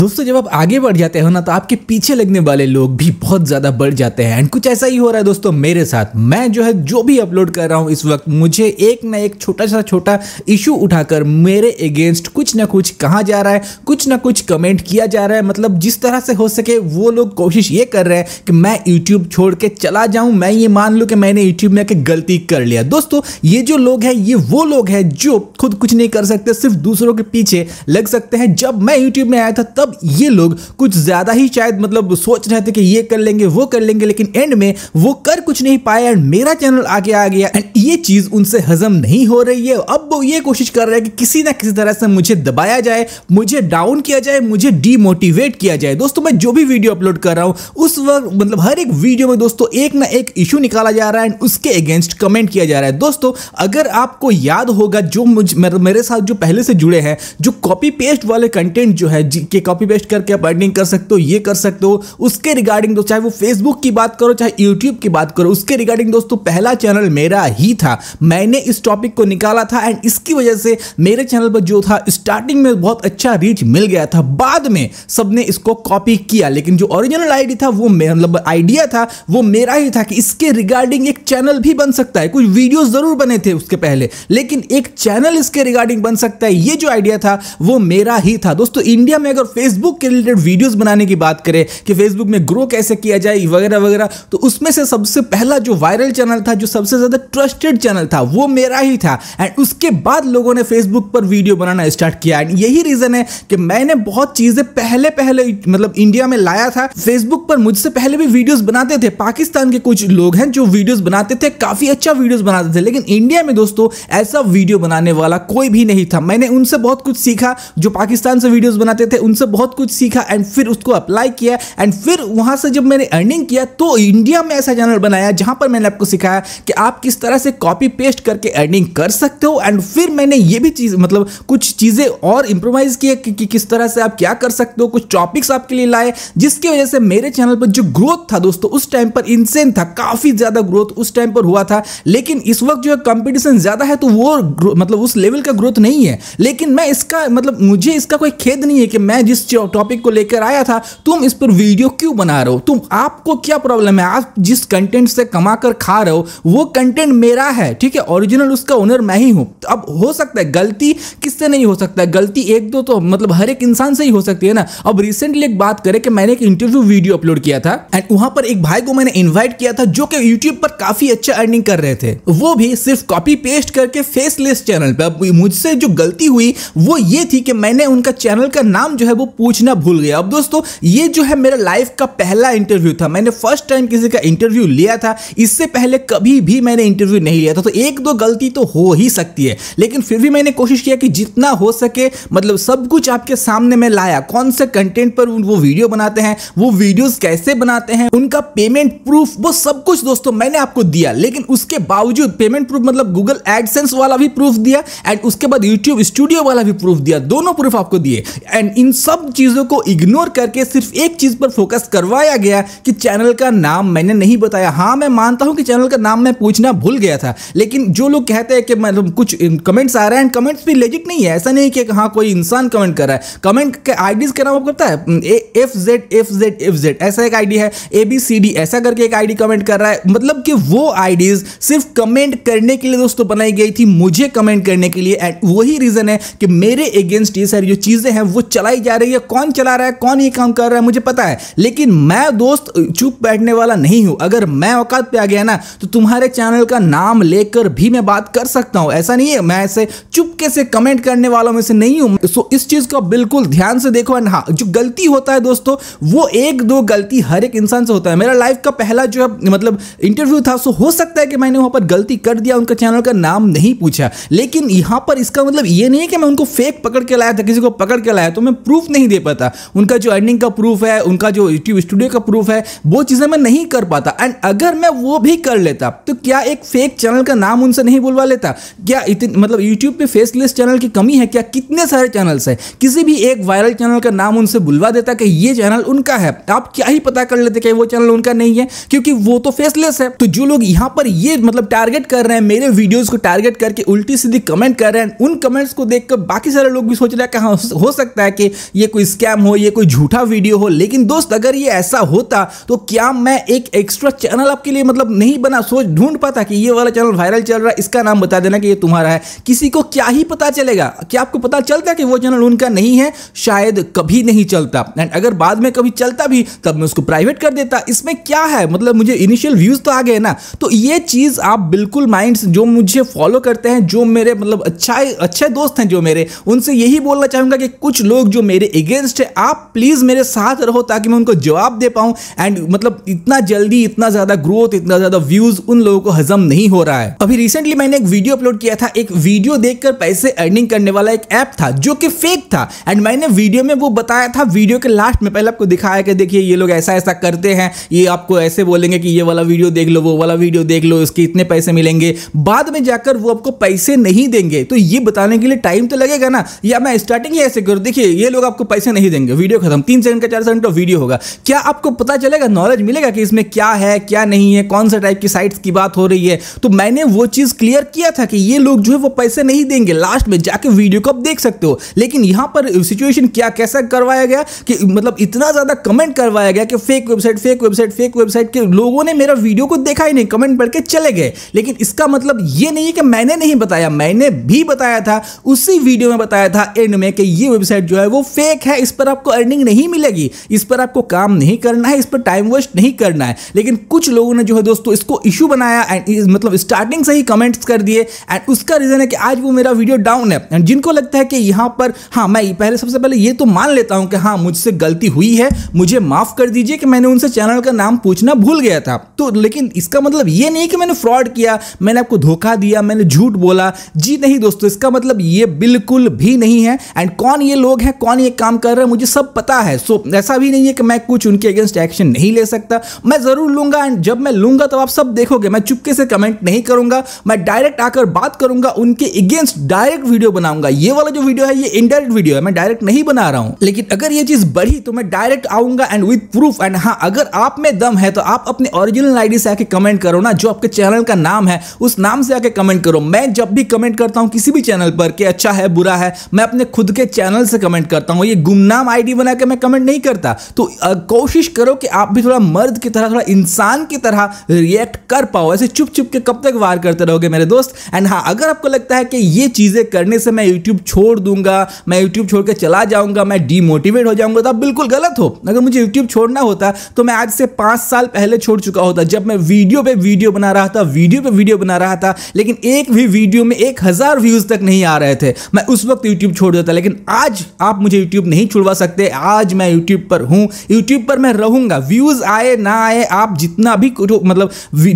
दोस्तों जब आप आगे बढ़ जाते हो ना तो आपके पीछे लगने वाले लोग भी बहुत ज़्यादा बढ़ जाते हैं एंड कुछ ऐसा ही हो रहा है दोस्तों मेरे साथ मैं जो है जो भी अपलोड कर रहा हूँ इस वक्त मुझे एक ना एक छोटा सा छोटा इशू उठाकर मेरे अगेंस्ट कुछ ना कुछ कहा जा रहा है कुछ ना कुछ कमेंट किया जा रहा है मतलब जिस तरह से हो सके वो लोग कोशिश ये कर रहे हैं कि मैं यूट्यूब छोड़ के चला जाऊँ मैं ये मान लूँ कि मैंने यूट्यूब में गलती कर लिया दोस्तों ये जो लोग हैं ये वो लोग हैं जो खुद कुछ नहीं कर सकते सिर्फ दूसरों के पीछे लग सकते हैं जब मैं यूट्यूब में आया था तब ये लोग कुछ ज़्यादा ही शायद मतलब सोच रहे थे कि ये कर लेंगे वो कर लेंगे लेकिन एंड में वो कर कुछ नहीं पाए एंड मेरा चैनल आगे आ गया एंड ये चीज़ उनसे हजम नहीं हो रही है अब वो ये कोशिश कर रहे हैं कि किसी ना किसी तरह से मुझे दबाया जाए मुझे डाउन किया जाए मुझे डीमोटिवेट किया जाए दोस्तों मैं जो भी वीडियो अपलोड कर रहा हूँ उस वक्त मतलब हर एक वीडियो में दोस्तों एक ना एक इशू निकाला जा रहा है एंड उसके अगेंस्ट कमेंट किया जा रहा है दोस्तों अगर आपको याद होगा जो मुझ मेरे साथ जो पहले से जुड़े हैं जो कॉपी पेस्ट वाले कंटेंट जो है के कॉपी पेस्ट करके आप अर्निंग कर सकते हो ये कर सकते हो उसके रिगार्डिंग दोस्तों चाहे वो फेसबुक की बात करो चाहे यूट्यूब की बात करो उसके रिगार्डिंग दोस्तों पहला चैनल मेरा ही था मैंने इस टॉपिक को निकाला था एंड इसकी वजह से मेरे चैनल पर जो था स्टार्टिंग में बहुत अच्छा रीच मिल गया था बाद में सबने इसको कॉपी किया लेकिन जो ओरिजिनल आईडी था वो मतलब आइडिया था वो मेरा ही था कि इसके रिगार्डिंग एक चैनल भी बन सकता है कुछ वीडियो जरूर बने थे उसके पहले लेकिन एक चैनल इसके रिगार्डिंग बन सकता है ये जो आइडिया था वो मेरा ही था दोस्तों इंडिया में अगर फेसबुक के रिलेटेड वीडियोस बनाने की बात करें कि फेसबुक में ग्रो कैसे किया जाए वगैरह वगैरह तो उसमें से सबसे पहला जो वायरल चैनल था जो सबसे ज़्यादा ट्रस्टेड चैनल था वो मेरा ही था एंड उसके बाद लोगों ने फेसबुक पर वीडियो बनाना स्टार्ट किया एंड यही रीज़न है कि मैंने बहुत चीज़ें पहले पहले मतलब इंडिया में लाया था फेसबुक पर मुझसे पहले भी वीडियोस बनाते थे पाकिस्तान के कुछ लोग हैं जो वीडियोस बनाते थे काफ़ी अच्छा वीडियोस बनाते थे लेकिन इंडिया में दोस्तों ऐसा वीडियो बनाने वाला कोई भी नहीं था मैंने उनसे बहुत कुछ सीखा जो पाकिस्तान से वीडियोस बनाते थे उनसे उनसे बहुत कुछ सीखा एंड फिर उसको अप्लाई किया एंड फिर वहां से जब मैंने अर्निंग किया तो इंडिया में ऐसा चैनल बनाया जहां पर मैंने आपको सिखाया कि आप किस तरह से कॉपी पेस्ट करके अर्निंग कर सकते हो एंड फिर मैंने ये भी चीज़ मतलब कुछ चीज़ें और इंप्रोवाइज किया कि, कि किस तरह से आप क्या कर सकते हो कुछ टॉपिक्स आपके लिए लाए जिसकी वजह से मेरे चैनल पर जो ग्रोथ था दोस्तों उस टाइम पर इंसेन था काफ़ी ज़्यादा ग्रोथ उस टाइम पर हुआ था लेकिन इस वक्त जो है कंपटीशन ज़्यादा है तो वो मतलब उस लेवल का ग्रोथ नहीं है लेकिन मैं इसका मतलब मुझे इसका कोई खेद नहीं है कि मैं जिस टॉपिक को लेकर आया था तुम इस पर वीडियो क्यों बना रहे हो तुम आपको क्या प्रॉब्लम है आप जिस कंटेंट से कमा कर खा रहे हो वो कंटेंट मेरा है ठीक है ओरिजिनल उसका ओनर मैं ही हूं तो अब हो सकता है गलती किससे नहीं हो सकता है गलती एक दो तो मतलब हर एक इंसान से ही हो सकती है ना अब रिसेंटली एक बात करें कि मैंने एक इंटरव्यू वीडियो अपलोड किया था एंड वहां पर एक भाई को मैंने इन्वाइट किया था जो कि यूट्यूब पर काफी अच्छा अर्निंग कर रहे थे वो भी सिर्फ कॉपी पेस्ट करके फेसलेस चैनल पर मुझसे जो गलती हुई वो ये थी कि मैंने उनका चैनल का नाम जो है वो पूछना भूल गया अब दोस्तों ये जो है मेरा लाइफ का पहला इंटरव्यू था मैंने फर्स्ट टाइम किसी का इंटरव्यू लिया था इससे पहले कभी भी मैंने इंटरव्यू नहीं लिया था तो एक दो गलती तो हो ही सकती है लेकिन फिर भी मैंने कोशिश किया कि जितना हो सके मतलब सब कुछ आपके सामने मैं लाया कौन से कंटेंट पर वो वीडियो बनाते हैं वो वीडियोस कैसे बनाते हैं उनका पेमेंट प्रूफ वो सब कुछ दोस्तों मैंने आपको दिया लेकिन उसके बावजूद पेमेंट प्रूफ मतलब गूगल एडसेंस वाला भी प्रूफ दिया एंड उसके बाद यूट्यूब स्टूडियो वाला भी प्रूफ दिया दोनों प्रूफ आपको दिए एंड इन सब सब चीज़ों को इग्नोर करके सिर्फ एक चीज़ पर फोकस करवाया गया कि चैनल का नाम मैंने नहीं बताया हाँ मैं मानता हूं कि चैनल का नाम मैं पूछना भूल गया था लेकिन जो लोग कहते हैं कि मतलब कुछ कमेंट्स आ रहे हैं कमेंट्स भी लेजिट नहीं है ऐसा नहीं कि हाँ कोई इंसान कमेंट कर रहा है कमेंट के आईडीज़ का नाम आपको है F Z F Z F Z ऐसा एक आईडी है ए बी सी डी ऐसा करके एक आईडी कमेंट कर रहा है मतलब कि वो आईडीज सिर्फ कमेंट करने के लिए दोस्तों बनाई गई थी मुझे कमेंट करने के लिए एंड वही रीज़न है कि मेरे अगेंस्ट ये सारी जो चीज़ें हैं वो चलाई जा रही यार ये कौन चला रहा है कौन ये काम कर रहा है मुझे पता है लेकिन मैं दोस्त चुप बैठने वाला नहीं हूं अगर मैं औकात पे आ गया ना तो तुम्हारे चैनल का नाम लेकर भी मैं बात कर सकता हूं ऐसा नहीं है मैं ऐसे चुपके से कमेंट करने वालों में से नहीं हूं सो इस चीज़ को बिल्कुल ध्यान से देखो एंड हाँ जो गलती होता है दोस्तों वो एक दो गलती हर एक इंसान से होता है मेरा लाइफ का पहला जो है मतलब इंटरव्यू था सो हो सकता है कि मैंने वहां पर गलती कर दिया उनका चैनल का नाम नहीं पूछा लेकिन यहां पर इसका मतलब ये नहीं है कि मैं उनको फेक पकड़ के लाया था किसी को पकड़ के लाया तो मैं प्रूफ नहीं दे पाता उनका जो अर्निंग का प्रूफ है उनका जो यूट्यूब स्टूडियो का प्रूफ है वो चीज़ें मैं नहीं कर पाता एंड अगर मैं वो भी कर लेता तो क्या एक फेक चैनल का नाम उनसे नहीं बुलवा लेता क्या इतने मतलब यूट्यूब पे फेसलेस चैनल की कमी है क्या कितने सारे चैनल्स हैं किसी भी एक वायरल चैनल का नाम उनसे बुलवा देता कि ये चैनल उनका है आप क्या ही पता कर लेते कि वो चैनल उनका नहीं है क्योंकि वो तो फेसलेस है तो जो लोग यहाँ पर ये मतलब टारगेट कर रहे हैं मेरे वीडियोज को टारगेट करके उल्टी सीधी कमेंट कर रहे हैं उन कमेंट्स को देखकर बाकी सारे लोग भी सोच रहे हैं कि हाँ हो सकता है कि ये कोई स्कैम हो ये कोई झूठा वीडियो हो लेकिन दोस्त अगर ये ऐसा होता तो क्या मैं एक एक्स्ट्रा चैनल आपके लिए मतलब नहीं बना सोच ढूंढ पाता कि ये वाला चैनल वायरल चल रहा है इसका नाम बता देना कि ये तुम्हारा है किसी को क्या ही पता चलेगा क्या आपको पता चलता कि वो चैनल उनका नहीं है शायद कभी नहीं चलता एंड अगर बाद में कभी चलता भी तब मैं उसको प्राइवेट कर देता इसमें क्या है मतलब मुझे इनिशियल व्यूज़ तो आ गए ना तो ये चीज़ आप बिल्कुल माइंड जो मुझे फॉलो करते हैं जो मेरे मतलब अच्छा अच्छे दोस्त हैं जो मेरे उनसे यही बोलना चाहूंगा कि कुछ लोग जो मेरे मेरे अगेंस्ट है आप प्लीज़ मेरे साथ रहो ताकि मैं उनको जवाब दे पाऊं एंड मतलब इतना जल्दी इतना ज़्यादा ग्रोथ इतना ज़्यादा व्यूज़ उन लोगों को हजम नहीं हो रहा है अभी रिसेंटली मैंने एक वीडियो अपलोड किया था एक वीडियो देखकर पैसे अर्निंग करने वाला एक ऐप था जो कि फेक था एंड मैंने वीडियो में वो बताया था वीडियो के लास्ट में पहले आपको दिखाया कि देखिए ये लोग ऐसा ऐसा करते हैं ये आपको ऐसे बोलेंगे कि ये वाला वीडियो देख लो वो वाला वीडियो देख लो इसके इतने पैसे मिलेंगे बाद में जाकर वो आपको पैसे नहीं देंगे तो ये बताने के लिए टाइम तो लगेगा ना या मैं स्टार्टिंग ही ऐसे करूँ देखिए ये लोग आपको पैसे नहीं देंगे वीडियो खत्म तीन सेकंड का चार सेकंड का वीडियो होगा क्या आपको पता चलेगा नॉलेज मिलेगा कि इसमें क्या है क्या नहीं है कौन सा टाइप की साइट्स की बात हो रही है तो मैंने वो चीज़ क्लियर किया था कि ये लोग जो है वो पैसे नहीं देंगे लास्ट में जाके वीडियो को आप देख सकते हो लेकिन यहां पर सिचुएशन क्या कैसा करवाया गया कि मतलब इतना ज़्यादा कमेंट करवाया गया कि fake website fake website fake website के लोगों ने मेरा वीडियो को देखा ही नहीं कमेंट पढ़ के चले गए लेकिन इसका मतलब ये नहीं है कि मैंने नहीं बताया मैंने भी बताया था उसी वीडियो में बताया था एंड में कि ये वेबसाइट जो है वो फेक फेक है इस पर आपको अर्निंग नहीं मिलेगी इस पर आपको काम नहीं करना है इस पर टाइम वेस्ट नहीं करना है लेकिन कुछ लोगों ने जो है दोस्तों इसको इशू बनाया एंड मतलब स्टार्टिंग से ही कमेंट्स कर दिए एंड उसका रीज़न है कि आज वो मेरा वीडियो डाउन है एंड जिनको लगता है कि यहां पर हाँ मैं पहले सबसे पहले ये तो मान लेता हूं कि हाँ मुझसे गलती हुई है मुझे माफ़ कर दीजिए कि मैंने उनसे चैनल का नाम पूछना भूल गया था तो लेकिन इसका मतलब ये नहीं कि मैंने फ्रॉड किया मैंने आपको धोखा दिया मैंने झूठ बोला जी नहीं दोस्तों इसका मतलब ये बिल्कुल भी नहीं है एंड कौन ये लोग हैं कौन ये काम कर रहे हैं मुझे सब पता है सो ऐसा भी नहीं है कि मैं कुछ उनके अगेंस्ट एक्शन नहीं ले सकता मैं ज़रूर लूंगा एंड जब मैं लूंगा तो आप सब देखोगे मैं चुपके से कमेंट नहीं करूंगा मैं डायरेक्ट आकर बात करूंगा उनके अगेंस्ट डायरेक्ट वीडियो बनाऊंगा ये वाला जो वीडियो है ये इनडायरेक्ट वीडियो है मैं डायरेक्ट नहीं बना रहा हूं लेकिन अगर ये चीज़ बढ़ी तो मैं डायरेक्ट आऊंगा एंड विद प्रूफ एंड हाँ अगर आप में दम है तो आप अपने ओरिजिनल आईडी से आके कमेंट करो ना जो आपके चैनल का नाम है उस नाम से आके कमेंट करो मैं जब भी कमेंट करता हूं किसी भी चैनल पर कि अच्छा है बुरा है मैं अपने खुद के चैनल से कमेंट करता हूं हूं ये गुमनाम आईडी बना के मैं कमेंट नहीं करता तो कोशिश करो कि आप भी थोड़ा मर्द की तरह थोड़ा इंसान की तरह रिएक्ट कर पाओ ऐसे चुप चुप के कब तक वार करते रहोगे मेरे दोस्त एंड हाँ अगर आपको लगता है कि ये चीज़ें करने से मैं यूट्यूब छोड़ दूंगा मैं यूट्यूब छोड़ के चला जाऊंगा मैं डीमोटिवेट हो जाऊंगा तो आप बिल्कुल गलत हो अगर मुझे यूट्यूब छोड़ना होता तो मैं आज से पांच साल पहले छोड़ चुका होता जब मैं वीडियो पे वीडियो बना रहा था वीडियो पे वीडियो बना रहा था लेकिन एक भी वीडियो में एक हज़ार व्यूज़ तक नहीं आ रहे थे मैं उस वक्त यूट्यूब छोड़ देता लेकिन आज आप मुझे यूट्यूब नहीं छुड़वा सकते आज मैं यूट्यूब पर हूँ यूट्यूब पर मैं रहूँगा व्यूज़ आए ना आए आप जितना भी मतलब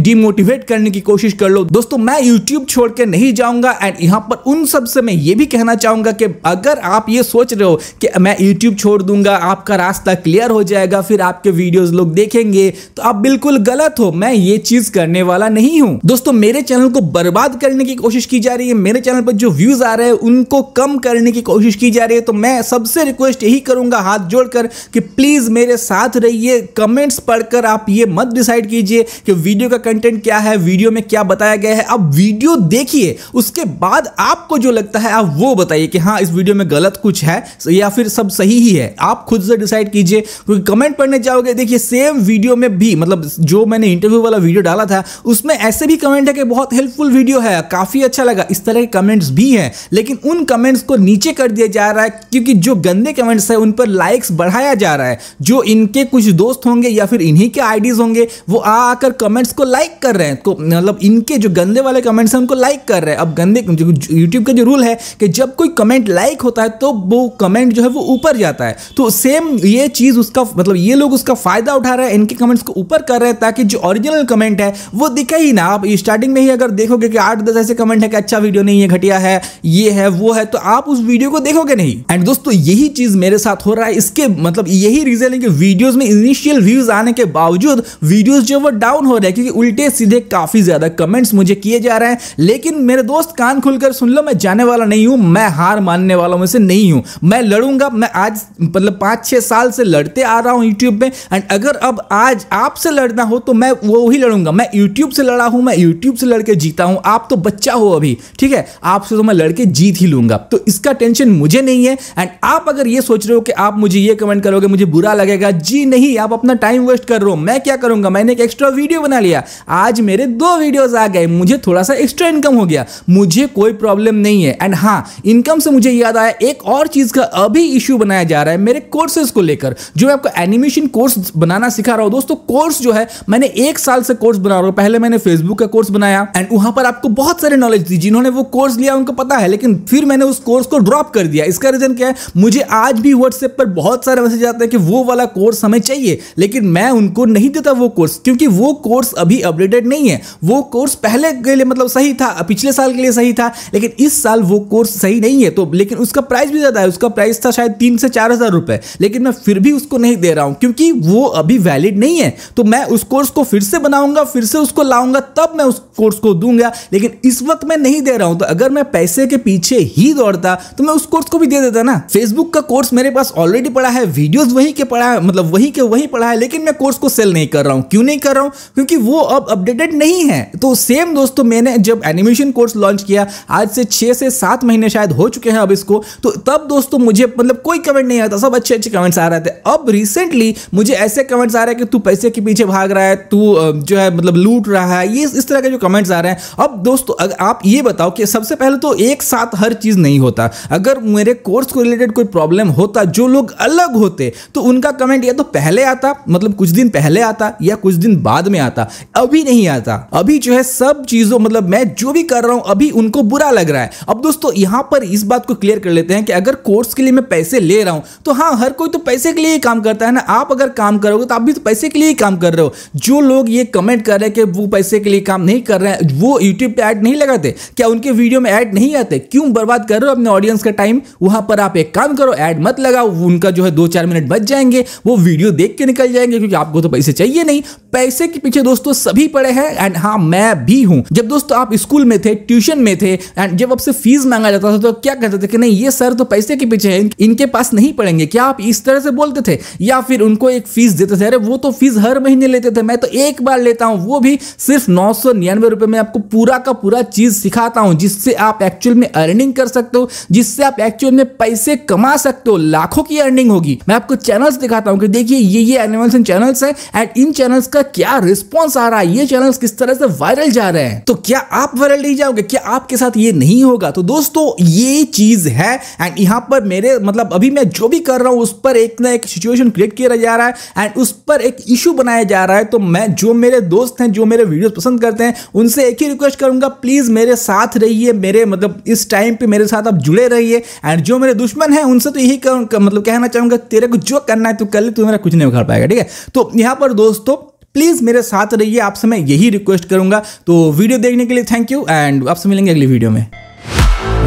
डिमोटिवेट करने की कोशिश कर लो दोस्तों मैं यूट्यूब छोड़ के नहीं जाऊँगा एंड यहाँ पर उन सबसे मैं ये भी कहना चाहूँगा कि अगर आप ये सोच रहे हो कि मैं यूट्यूब छोड़ दूंगा आपका रास्ता क्लियर हो जाएगा फिर आपके वीडियोज़ लोग देखेंगे तो आप बिल्कुल गलत हो मैं ये चीज़ करने वाला नहीं हूँ दोस्तों मेरे चैनल को बर्बाद करने की कोशिश की जा रही है मेरे चैनल पर जो व्यूज़ आ रहे हैं उनको कम करने की कोशिश की जा रही है तो मैं सबसे रिक्वेस्ट यही करूंगा हाथ जोड़कर कि प्लीज़ मेरे साथ रहिए कमेंट्स पढ़कर आप ये मत डिसाइड कीजिए कि वीडियो का कंटेंट क्या है वीडियो में क्या बताया गया है आप वीडियो देखिए उसके बाद आपको जो लगता है आप वो बताइए कि हाँ इस वीडियो में गलत कुछ है या फिर सब सही ही है आप खुद से डिसाइड कीजिए क्योंकि कमेंट पढ़ने जाओगे देखिए सेम वीडियो में भी मतलब जो मैंने इंटरव्यू वाला वीडियो डाला था उसमें ऐसे भी कमेंट है कि बहुत हेल्पफुल वीडियो है काफ़ी अच्छा लगा इस तरह के कमेंट्स भी हैं लेकिन उन कमेंट्स को नीचे कर दिया जा रहा है क्योंकि जो गंद गंदे कमेंट्स है उन पर लाइक्स बढ़ाया जा रहा है जो इनके कुछ दोस्त होंगे या फिर इन्हीं के आईडीज होंगे वो आ आकर कमेंट्स को लाइक कर रहे हैं तो मतलब इनके जो गंदे वाले कमेंट्स हैं उनको लाइक कर रहे हैं अब गंदे यूट्यूब का जो रूल है कि जब कोई कमेंट लाइक होता है तो वो कमेंट जो है वो ऊपर जाता है तो सेम ये चीज़ उसका मतलब ये लोग उसका फ़ायदा उठा रहे हैं इनके कमेंट्स को ऊपर कर रहे हैं ताकि जो ऑरिजिनल कमेंट है वो दिखे ही ना आप स्टार्टिंग में ही अगर देखोगे कि आठ दस ऐसे कमेंट है कि अच्छा वीडियो नहीं है घटिया है ये है वो है तो आप उस वीडियो को देखोगे नहीं एंड दोस्तों यही यही चीज़ मेरे साथ हो रहा है इसके मतलब यही रीज़न है कि वीडियोस में इनिशियल व्यूज़ आने के बावजूद वीडियोस जो वो डाउन हो रहे हैं क्योंकि उल्टे सीधे काफ़ी ज़्यादा कमेंट्स मुझे किए जा रहे हैं लेकिन मेरे दोस्त कान खुलकर सुन लो मैं जाने वाला नहीं हूं मैं हार मानने वालों में से नहीं हूं मैं लड़ूंगा मैं आज मतलब पांच छह साल से लड़ते आ रहा हूं यूट्यूब में एंड अगर अब आज आपसे लड़ना हो तो मैं वो ही लड़ूंगा मैं यूट्यूब से लड़ा हूं मैं यूट्यूब से लड़के जीता हूं आप तो बच्चा हो अभी ठीक है आपसे तो मैं लड़के जीत ही लूंगा तो इसका टेंशन मुझे नहीं है एंड आप अगर ये सोच रहे हो कि आप मुझे ये कमेंट करोगे मुझे बुरा लगेगा जी नहीं आप अपना टाइम वेस्ट कर रहे हो मैं क्या करूंगा मैंने एक एक्स्ट्रा वीडियो बना लिया आज मेरे दो वीडियोस आ गए मुझे थोड़ा सा एक्स्ट्रा इनकम हो गया मुझे कोई प्रॉब्लम नहीं है एंड हाँ इनकम से मुझे याद आया एक और चीज़ का अभी इश्यू बनाया जा रहा है मेरे कोर्सेज को लेकर जो मैं आपको एनिमेशन कोर्स बनाना सिखा रहा हूँ दोस्तों कोर्स जो है मैंने एक साल से कोर्स बना रहा हूँ पहले मैंने फेसबुक का कोर्स बनाया एंड वहां पर आपको बहुत सारे नॉलेज दी जिन्होंने वो कोर्स लिया उनको पता है लेकिन फिर मैंने उस कोर्स को ड्रॉप कर दिया इसका रीजन क्या है मुझे मुझे आज भी व्हाट्सएप पर बहुत सारे मैसेज आते हैं कि वो वाला कोर्स हमें चाहिए लेकिन मैं उनको नहीं देता वो कोर्स क्योंकि वो कोर्स अभी अपडेटेड नहीं है वो कोर्स पहले के लिए मतलब सही था पिछले साल के लिए सही था लेकिन इस साल वो कोर्स सही नहीं है तो लेकिन उसका प्राइस भी ज़्यादा है उसका प्राइस था शायद तीन से चार हज़ार रुपए लेकिन मैं फिर भी उसको नहीं दे रहा हूं क्योंकि वो अभी वैलिड नहीं है तो मैं उस कोर्स को फिर से बनाऊंगा फिर से उसको लाऊंगा तब मैं उस कोर्स को दूंगा लेकिन इस वक्त मैं नहीं दे रहा हूं तो अगर मैं पैसे के पीछे ही दौड़ता तो मैं उस कोर्स को भी दे देता ना फेसबुक बुक का कोर्स मेरे पास ऑलरेडी पड़ा है वीडियोस वहीं के पड़ा है मतलब वहीं के वहीं पड़ा है लेकिन मैं कोर्स को सेल नहीं कर रहा हूँ क्यों नहीं कर रहा हूँ क्योंकि वो अब अपडेटेड नहीं है तो सेम दोस्तों मैंने जब एनिमेशन कोर्स लॉन्च किया आज से छः से सात महीने शायद हो चुके हैं अब इसको तो तब दोस्तों मुझे मतलब कोई कमेंट नहीं आता सब अच्छे अच्छे कमेंट्स आ रहे थे अब रिसेंटली मुझे ऐसे कमेंट्स आ रहे हैं कि तू पैसे के पीछे भाग रहा है तू जो है मतलब लूट रहा है ये इस तरह के जो कमेंट्स आ रहे हैं अब दोस्तों अगर आप ये बताओ कि सबसे पहले तो एक साथ हर चीज़ नहीं होता अगर मेरे कोर्स को रिलेटेड कोई प्रॉब्लम होता जो लोग अलग होते तो उनका कमेंट या तो पहले आता मतलब कुछ दिन पहले आता या कुछ दिन बाद में आता अभी नहीं आता अभी जो है सब चीज़ों मतलब मैं जो भी कर रहा हूं अभी उनको बुरा लग रहा है अब दोस्तों यहां पर इस बात को क्लियर कर लेते हैं कि अगर कोर्स के लिए मैं पैसे ले रहा हूं तो हाँ हर कोई तो पैसे के लिए ही काम करता है ना आप अगर काम करोगे तो आप भी तो पैसे के लिए ही काम कर रहे हो जो लोग ये कमेंट कर रहे हैं कि वो पैसे के लिए काम नहीं कर रहे हैं वो यूट्यूब पर ऐड नहीं लगाते क्या उनके वीडियो में ऐड नहीं आते क्यों बर्बाद कर रहे हो अपने ऑडियंस का टाइम वहां पर आप एक काम करो करो ऐड मत लगाओ उनका जो है दो चार मिनट बच जाएंगे वो वीडियो देख के निकल जाएंगे क्योंकि आपको तो पैसे चाहिए नहीं पैसे के पीछे दोस्तों सभी पड़े हैं एंड हाँ मैं भी हूं जब दोस्तों आप स्कूल में थे ट्यूशन में थे एंड जब आपसे फीस मांगा जाता था तो क्या कहते थे कि नहीं ये सर तो पैसे के पीछे है इनके पास नहीं पड़ेंगे क्या आप इस तरह से बोलते थे या फिर उनको एक फीस देते थे अरे वो तो फीस हर महीने लेते थे मैं तो एक बार लेता हूँ वो भी सिर्फ नौ सौ में आपको पूरा का पूरा चीज़ सिखाता हूँ जिससे आप एक्चुअल में अर्निंग कर सकते हो जिससे आप एक्चुअल में पैसे कमा बना सकते हो लाखों की अर्निंग होगी मैं आपको चैनल्स दिखाता हूँ कि देखिए ये ये एनिमल्स एंड चैनल्स है एंड इन चैनल्स का क्या रिस्पॉन्स आ रहा है ये चैनल्स किस तरह से वायरल जा रहे हैं तो क्या आप वायरल नहीं जाओगे क्या आपके साथ ये नहीं होगा तो दोस्तों ये चीज है एंड यहाँ पर मेरे मतलब अभी मैं जो भी कर रहा हूँ उस पर एक ना एक सिचुएशन क्रिएट किया जा रहा है एंड उस पर एक इशू बनाया जा रहा है तो मैं जो मेरे दोस्त हैं जो मेरे वीडियोस पसंद करते हैं उनसे एक ही रिक्वेस्ट करूंगा प्लीज मेरे साथ रहिए मेरे मतलब इस टाइम पे मेरे साथ आप जुड़े रहिए एंड जो मेरे दुश्मन हैं उनसे तुमसे तो यही मतलब कहना चाहूंगा तेरे को जो करना है तू कर ले तू मेरा कुछ नहीं उखाड़ पाएगा ठीक है तो यहां पर दोस्तों प्लीज़ मेरे साथ रहिए आपसे मैं यही रिक्वेस्ट करूंगा तो वीडियो देखने के लिए थैंक यू एंड आपसे मिलेंगे अगली वीडियो में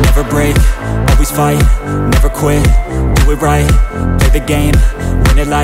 Never break, always fight, never quit, do it right, play the game, win it like